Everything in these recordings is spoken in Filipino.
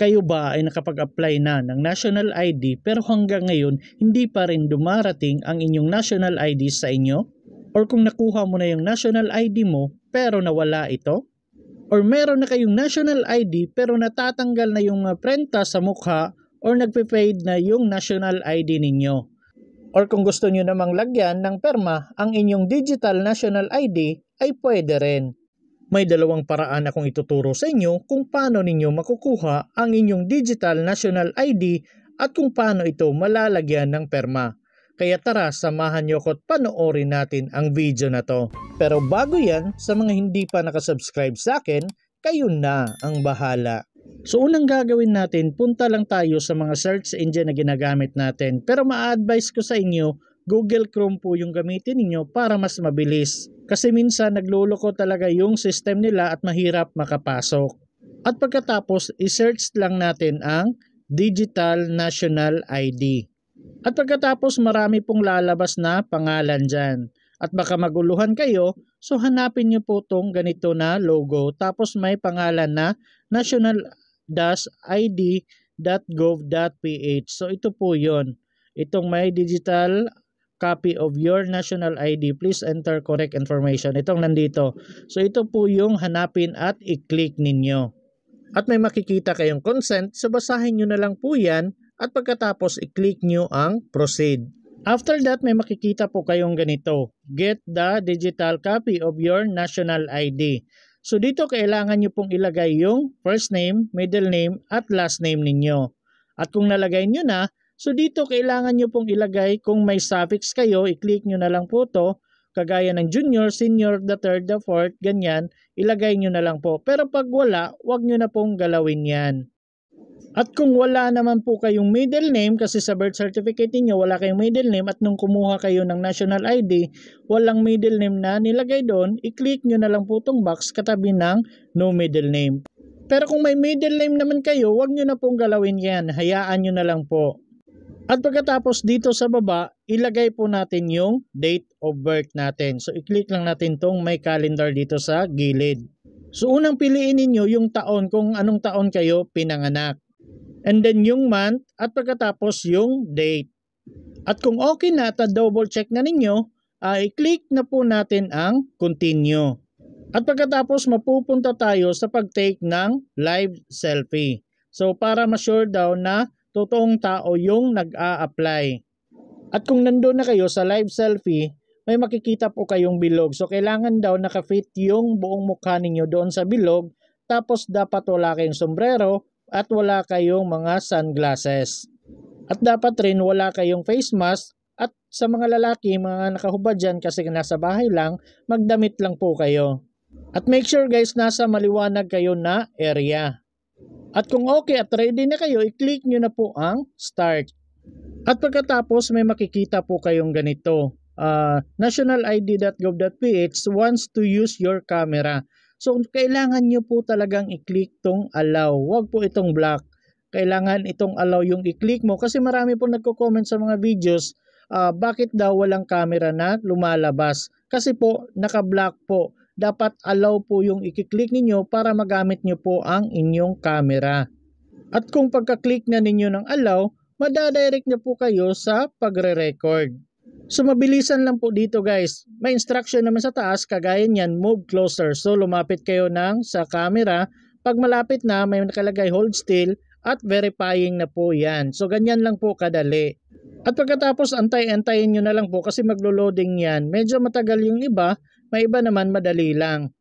kayo ba ay nakapag-apply na ng national ID pero hanggang ngayon hindi pa rin dumarating ang inyong national ID sa inyo? Or kung nakuha mo na yung national ID mo pero nawala ito? Or meron na kayong national ID pero natatanggal na yung ah, prenta sa mukha or nagpe-fade na yung national ID ninyo? Or kung gusto nyo namang lagyan ng perma ang inyong digital national ID ay pwede rin. May dalawang paraan akong ituturo sa inyo kung paano ninyo makukuha ang inyong digital national ID at kung paano ito malalagyan ng perma. Kaya tara, samahan nyo ko at panoorin natin ang video na to. Pero bago yan, sa mga hindi pa nakasubscribe sa akin, kayo na ang bahala. So unang gagawin natin, punta lang tayo sa mga search engine na ginagamit natin. Pero ma-advise ko sa inyo, Google Chrome po yung gamitin ninyo para mas mabilis. Kasi minsan nagluloko talaga yung system nila at mahirap makapasok. At pagkatapos, isearch lang natin ang Digital National ID. At pagkatapos marami pong lalabas na pangalan dyan. At baka maguluhan kayo, so hanapin nyo po tong ganito na logo. Tapos may pangalan na national-id.gov.ph. So ito po yon Itong may digital copy of your national ID, please enter correct information. Itong nandito. So ito po yung hanapin at i-click ninyo. At may makikita kayong consent, so basahin nyo na lang po yan at pagkatapos i-click nyo ang proceed. After that, may makikita po kayong ganito. Get the digital copy of your national ID. So dito kailangan nyo pong ilagay yung first name, middle name, at last name ninyo. At kung nalagay nyo na, So dito kailangan nyo pong ilagay kung may suffix kayo, i-click nyo na lang po to kagaya ng junior, senior, the third, the fourth, ganyan, ilagay nyo na lang po. Pero pag wala, wag nyo na pong galawin yan. At kung wala naman po kayong middle name, kasi sa birth certificate niyo wala kayong middle name, at nung kumuha kayo ng national ID, walang middle name na nilagay doon, i-click nyo na lang po itong box katabi ng no middle name. Pero kung may middle name naman kayo, wag nyo na pong galawin yan, hayaan nyo na lang po. At pagkatapos dito sa baba, ilagay po natin yung date of birth natin. So i-click lang natin tong may calendar dito sa gilid. So unang piliin ninyo yung taon kung anong taon kayo pinanganak. And then yung month at pagkatapos yung date. At kung okay na at double check na ninyo, uh, i-click na po natin ang continue. At pagkatapos mapupunta tayo sa pag-take ng live selfie. So para ma-sure daw na totoong tao yung nag-a-apply. At kung nandoon na kayo sa live selfie, may makikita po kayong bilog. So kailangan daw nakafit yung buong mukha ninyo doon sa bilog tapos dapat wala kayong sombrero at wala kayong mga sunglasses. At dapat rin wala kayong face mask at sa mga lalaki, mga nakahubad dyan kasi nasa bahay lang, magdamit lang po kayo. At make sure guys, nasa maliwanag kayo na area. At kung okay at ready na kayo, i-click nyo na po ang start. At pagkatapos may makikita po kayong ganito. Uh, ah, nationalid.gov.ph wants to use your camera. So kailangan nyo po talagang i-click tong allow. Huwag po itong block. Kailangan itong allow yung i-click mo kasi marami po nagko-comment sa mga videos uh, bakit daw walang camera na lumalabas. Kasi po naka-block po dapat allow po yung i-click ninyo para magamit nyo po ang inyong camera. At kung pagka-click na ninyo ng allow, madadirect na po kayo sa pagre-record. So mabilisan lang po dito guys. May instruction naman sa taas, kagaya niyan, move closer. So lumapit kayo ng sa camera. Pag malapit na, may nakalagay hold still at verifying na po yan. So ganyan lang po kadali. At pagkatapos antay-antayin nyo na lang po kasi maglo-loading yan. Medyo matagal yung iba may iba naman madali lang.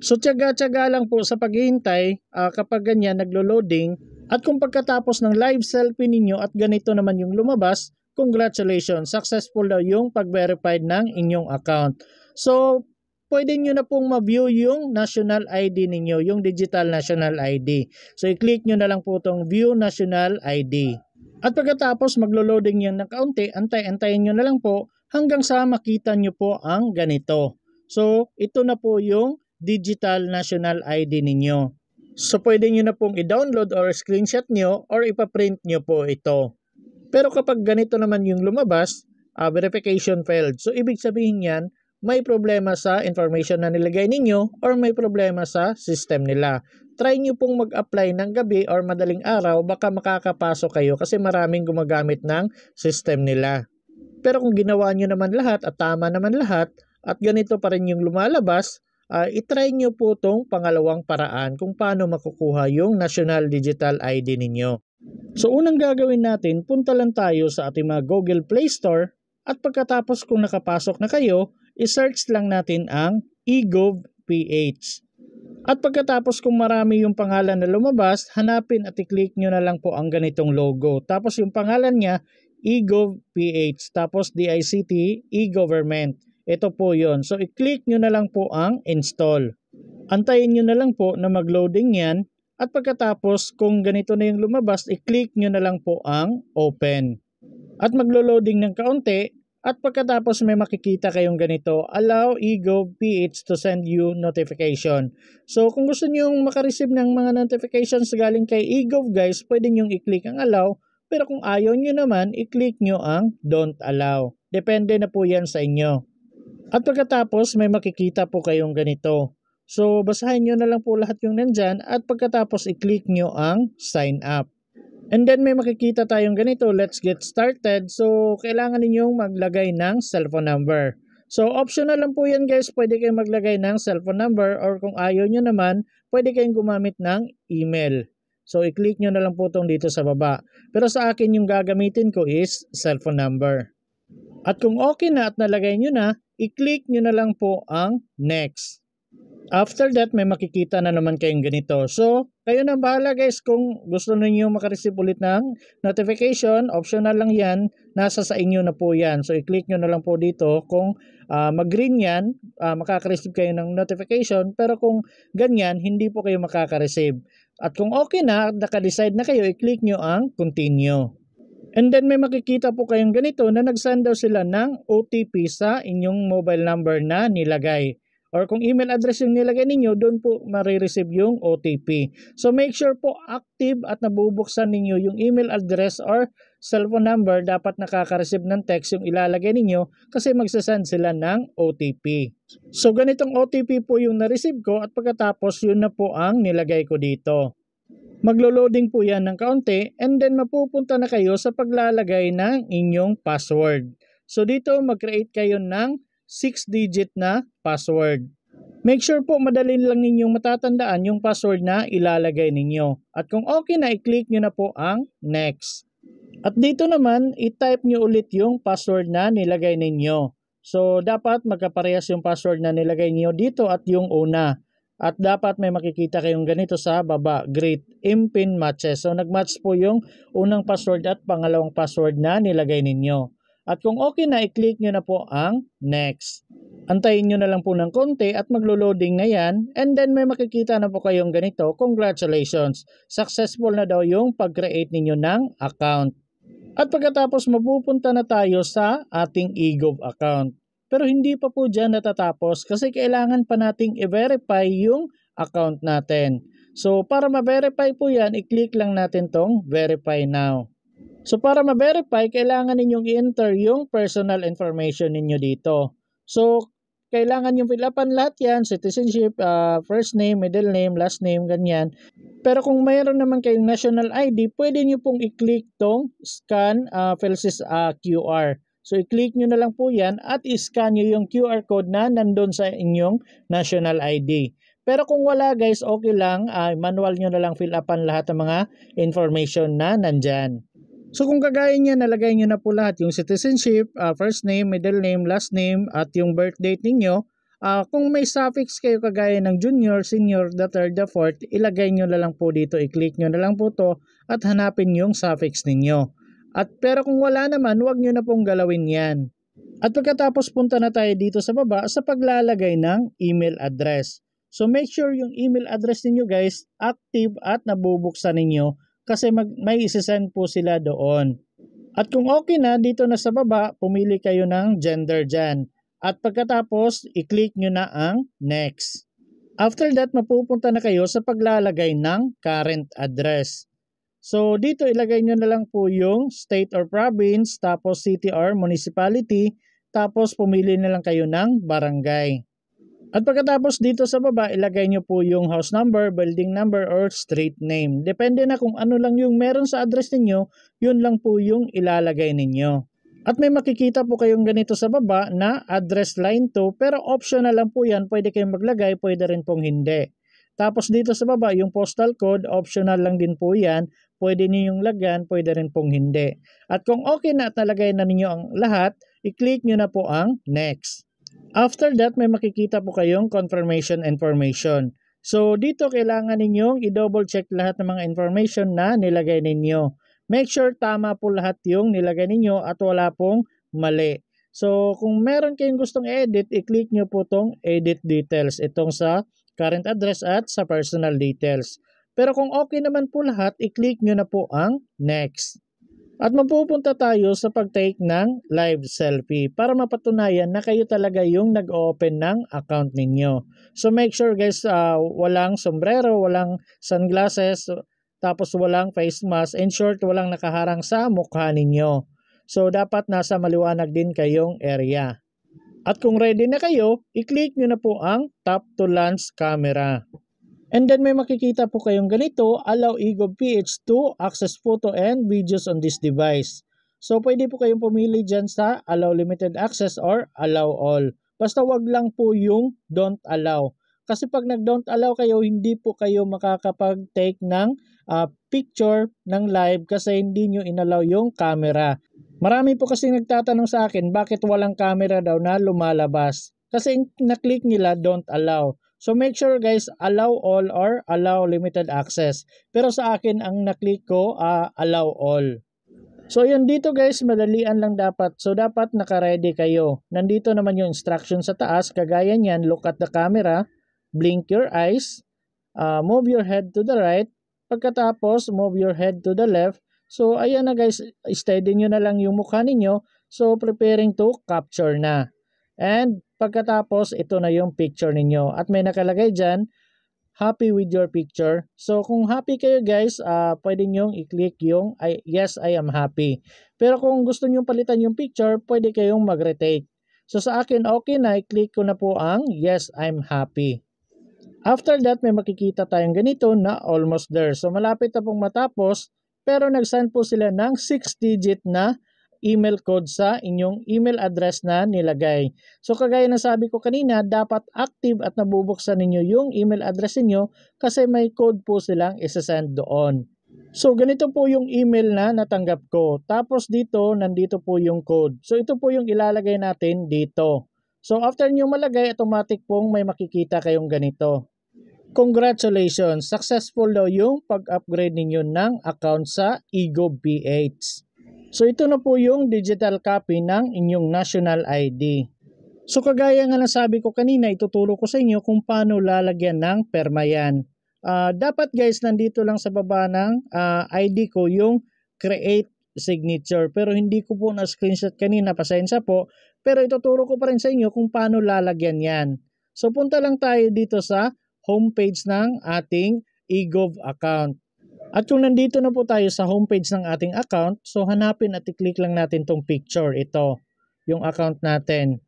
So tiyaga-tiyaga lang po sa paghihintay uh, kapag ganyan naglo-loading at kung pagkatapos ng live selfie ninyo at ganito naman yung lumabas, congratulations, successful na yung pag-verified ng inyong account. So pwede nyo na pong ma-view yung national ID ninyo, yung digital national ID. So i-click nyo na lang po itong view national ID. At pagkatapos maglo-loading yan ng kaunti, antay-antayin nyo na lang po hanggang sa makita nyo po ang ganito. So, ito na po yung digital national ID ninyo. So, pwede nyo na pong i-download or screenshot nyo or ipaprint nyo po ito. Pero kapag ganito naman yung lumabas, uh, verification failed. So, ibig sabihin yan, may problema sa information na nilagay ninyo or may problema sa system nila. Try nyo pong mag-apply ng gabi or madaling araw, baka makakapasok kayo kasi maraming gumagamit ng system nila. Pero kung ginawa nyo naman lahat at tama naman lahat, at ganito pa rin yung lumalabas, uh, itry nyo po tong pangalawang paraan kung paano makukuha yung National Digital ID ninyo. So unang gagawin natin, punta lang tayo sa ating mga Google Play Store at pagkatapos kung nakapasok na kayo, isearch lang natin ang eGovPH. At pagkatapos kung marami yung pangalan na lumabas, hanapin at i-click nyo na lang po ang ganitong logo. Tapos yung pangalan niya, eGovPH, tapos DICT, e-government. Ito po yon. So i-click nyo na lang po ang install. Antayin nyo na lang po na mag-loading yan. At pagkatapos kung ganito na yung lumabas, i-click nyo na lang po ang open. At maglo-loading ng kaunti, at pagkatapos may makikita kayong ganito, allow eGov PH to send you notification. So kung gusto nyong makareceive ng mga notifications galing kay eGov guys, pwede nyong i-click ang allow. Pero kung ayaw niyo naman, i-click niyo ang don't allow. Depende na po yan sa inyo. At pagkatapos may makikita po kayong ganito. So basahin nyo na lang po lahat yung nandyan at pagkatapos i-click nyo ang sign up. And then may makikita tayong ganito, let's get started. So kailangan ninyong maglagay ng cellphone number. So optional lang po yan guys, pwede kayong maglagay ng cellphone number or kung ayaw nyo naman, pwede kayong gumamit ng email. So i-click nyo na lang po itong dito sa baba. Pero sa akin yung gagamitin ko is cellphone number. At kung okay na at nalagay nyo na, i-click nyo na lang po ang next. After that, may makikita na naman kayong ganito. So, kayo na bahala guys kung gusto niyo makareceive ulit ng notification. Optional lang yan. Nasa sa inyo na po yan. So, i-click nyo na lang po dito. Kung uh, mag-green yan, uh, makakareceive kayo ng notification. Pero kung ganyan, hindi po kayo makakareceive. At kung okay na, naka-decide na kayo, i-click nyo ang continue. And then may makikita po kayong ganito na nagsend daw sila ng OTP sa inyong mobile number na nilagay. Or kung email address yung nilagay ninyo, doon po marireceive yung OTP. So make sure po active at nabubuksan ninyo yung email address or cellphone number. Dapat nakaka-receive ng text yung ilalagay ninyo kasi magsasend sila ng OTP. So ganitong OTP po yung nareceive ko at pagkatapos yun na po ang nilagay ko dito. Maglo-loading po yan ng kaunti and then mapupunta na kayo sa paglalagay ng inyong password. So dito mag-create kayo ng 6-digit na password. Make sure po madali lang ninyong matatandaan yung password na ilalagay ninyo. At kung okay na, i-click nyo na po ang next. At dito naman, i-type nyo ulit yung password na nilagay ninyo. So dapat magkaparehas yung password na nilagay niyo dito at yung una. At dapat may makikita kayong ganito sa baba, Great Impin Matches. So nagmatch po yung unang password at pangalawang password na nilagay ninyo. At kung okay na, i-click nyo na po ang next. Antayin nyo na lang po ng konti at maglo-loading na yan and then may makikita na po kayong ganito. Congratulations! Successful na daw yung pag-create ninyo ng account. At pagkatapos mapupunta na tayo sa ating eGov account. Pero hindi pa po dyan natatapos kasi kailangan pa nating i-verify yung account natin. So para ma-verify po yan, i-click lang natin tong verify now. So para ma-verify, kailangan ninyong i-enter yung personal information ninyo dito. So kailangan yung pilapan lahat yan, citizenship, uh, first name, middle name, last name, ganyan. Pero kung mayroon naman kayong national ID, pwede nyo pong i-click tong scan uh, ah, Felsis uh, ah, QR. So i-click nyo na lang po yan at i-scan nyo yung QR code na nandun sa inyong national ID. Pero kung wala guys, okay lang, uh, manual nyo na lang fill upan lahat ng mga information na nandyan. So kung kagaya niya, nalagay nyo na po lahat yung citizenship, uh, first name, middle name, last name, at yung birth date ninyo, Uh, kung may suffix kayo kagaya ng junior, senior, the third, the fourth, ilagay nyo na lang po dito, i-click nyo na lang po to at hanapin yung suffix ninyo. At pero kung wala naman, huwag nyo na pong galawin yan. At pagkatapos punta na tayo dito sa baba sa paglalagay ng email address. So make sure yung email address ninyo guys active at nabubuksan ninyo kasi mag, may isi-send po sila doon. At kung okay na, dito na sa baba, pumili kayo ng gender dyan. At pagkatapos, i-click nyo na ang next. After that, mapupunta na kayo sa paglalagay ng current address. So dito ilagay nyo na lang po yung state or province, tapos city or municipality, tapos pumili na lang kayo ng barangay. At pagkatapos dito sa baba, ilagay nyo po yung house number, building number, or street name. Depende na kung ano lang yung meron sa address ninyo, yun lang po yung ilalagay ninyo. At may makikita po kayong ganito sa baba na address line 2 pero optional lang po yan. Pwede kayong maglagay, pwede rin pong hindi. Tapos dito sa baba, yung postal code, optional lang din po yan pwede ninyong lagyan, pwede rin pong hindi. At kung okay na at nalagay na ninyo ang lahat, i-click nyo na po ang next. After that, may makikita po kayong confirmation information. So, dito kailangan ninyong i-double check lahat ng mga information na nilagay ninyo. Make sure tama po lahat yung nilagay ninyo at wala pong mali. So, kung meron kayong gustong edit, i-click nyo po tong edit details. Itong sa current address at sa personal details. Pero kung okay naman po lahat, i-click nyo na po ang next. At mapupunta tayo sa pag-take ng live selfie para mapatunayan na kayo talaga yung nag-open ng account ninyo. So make sure guys, uh, walang sombrero, walang sunglasses, tapos walang face mask, in short, walang nakaharang sa mukha ninyo. So dapat nasa maliwanag din kayong area. At kung ready na kayo, i-click nyo na po ang top to lens camera. And then may makikita po kayong ganito, allow ego PH 2 access photo and videos on this device. So pwede po kayong pumili dyan sa allow limited access or allow all. Basta wag lang po yung don't allow. Kasi pag nag don't allow kayo, hindi po kayo makakapag-take ng uh, picture ng live kasi hindi nyo inallow yung camera. Marami po kasi nagtatanong sa akin bakit walang camera daw na lumalabas. Kasi na-click nila don't allow. So make sure guys, allow all or allow limited access. Pero sa akin, ang naklik ko, uh, allow all. So yun dito guys, madalian lang dapat. So dapat nakaready kayo. Nandito naman yung instruction sa taas. Kagaya niyan, look at the camera, blink your eyes, uh, move your head to the right. Pagkatapos, move your head to the left. So ayan na guys, steady nyo na lang yung mukha ninyo. So preparing to capture na. And Pagkatapos, ito na yung picture ninyo. At may nakalagay dyan, happy with your picture. So, kung happy kayo guys, uh, pwede nyong i-click yung I, yes, I am happy. Pero kung gusto nyong palitan yung picture, pwede kayong mag-retake. So, sa akin, okay na, i-click ko na po ang yes, I'm happy. After that, may makikita tayong ganito na almost there. So, malapit na pong matapos, pero nag-send po sila ng 6-digit na email code sa inyong email address na nilagay. So kagaya na sabi ko kanina, dapat active at nabubuksan ninyo yung email address niyo kasi may code po silang isa-send doon. So ganito po yung email na natanggap ko. Tapos dito, nandito po yung code. So ito po yung ilalagay natin dito. So after nyo malagay, automatic pong may makikita kayong ganito. Congratulations! Successful daw yung pag-upgrade ninyo ng account sa Ego BH. So ito na po yung digital copy ng inyong national ID. So kagaya nga nasabi ko kanina, ituturo ko sa inyo kung paano lalagyan ng perma yan. Uh, dapat guys, nandito lang sa baba ng uh, ah, ID ko yung create signature. Pero hindi ko po na-screenshot kanina, pasensya po. Pero ituturo ko pa rin sa inyo kung paano lalagyan yan. So punta lang tayo dito sa homepage ng ating eGov account. At kung nandito na po tayo sa homepage ng ating account, so hanapin at i-click lang natin tong picture. Ito, yung account natin.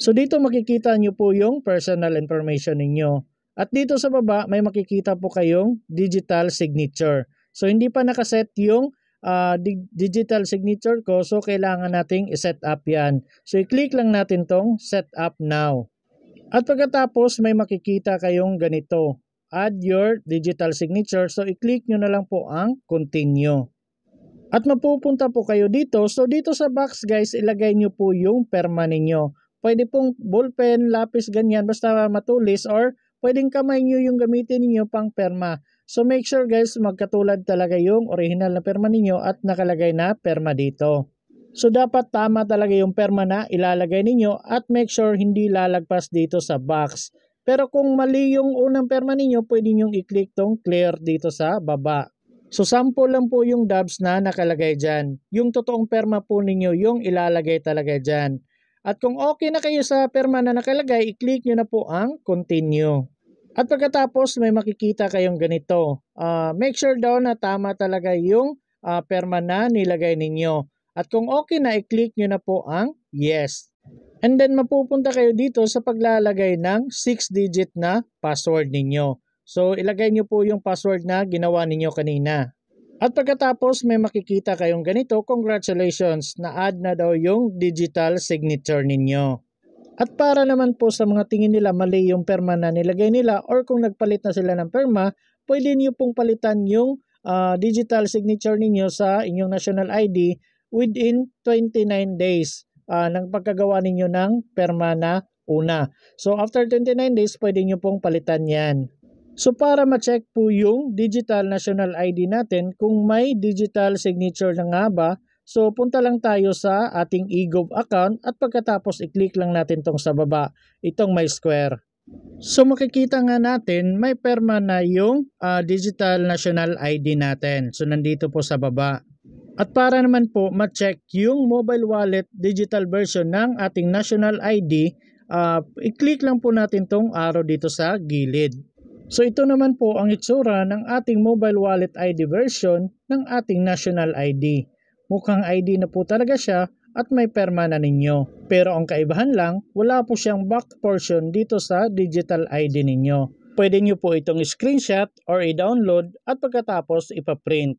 So dito makikita nyo po yung personal information ninyo. At dito sa baba, may makikita po kayong digital signature. So hindi pa nakaset yung uh, digital signature ko, so kailangan nating i-set up yan. So i-click lang natin tong set up now. At pagkatapos, may makikita kayong ganito add your digital signature. So, i-click nyo na lang po ang continue. At mapupunta po kayo dito. So, dito sa box guys, ilagay nyo po yung perma ninyo. Pwede pong ballpen, lapis, ganyan, basta matulis or pwedeng kamay nyo yung gamitin niyo pang perma. So, make sure guys, magkatulad talaga yung original na perma ninyo at nakalagay na perma dito. So, dapat tama talaga yung perma na ilalagay ninyo at make sure hindi lalagpas dito sa box. Pero kung mali yung unang perma ninyo, pwede nyo i-click tong clear dito sa baba. So sample lang po yung dabs na nakalagay dyan. Yung totoong perma po ninyo, yung ilalagay talaga dyan. At kung okay na kayo sa perma na nakalagay, i-click nyo na po ang continue. At pagkatapos may makikita kayong ganito. Uh, make sure daw na tama talaga yung uh, perma na nilagay ninyo. At kung okay na, i-click nyo na po ang yes. And then mapupunta kayo dito sa paglalagay ng 6-digit na password ninyo. So ilagay nyo po yung password na ginawa ninyo kanina. At pagkatapos may makikita kayong ganito, congratulations, na-add na daw yung digital signature ninyo. At para naman po sa mga tingin nila mali yung perma na nilagay nila or kung nagpalit na sila ng perma, pwede niyo pong palitan yung uh, digital signature ninyo sa inyong national ID within 29 days uh, ng pagkagawa ninyo ng perma na una. So after 29 days, pwede nyo pong palitan yan. So para ma-check po yung digital national ID natin, kung may digital signature na nga ba, so punta lang tayo sa ating eGov account at pagkatapos i-click lang natin tong sa baba, itong my square. So makikita nga natin may perma na yung uh, digital national ID natin. So nandito po sa baba. At para naman po ma-check yung mobile wallet digital version ng ating national ID, uh, ah, i-click lang po natin tong arrow dito sa gilid. So ito naman po ang itsura ng ating mobile wallet ID version ng ating national ID. Mukhang ID na po talaga siya at may perma na ninyo. Pero ang kaibahan lang, wala po siyang back portion dito sa digital ID ninyo. Pwede nyo po itong screenshot or i-download at pagkatapos ipaprint.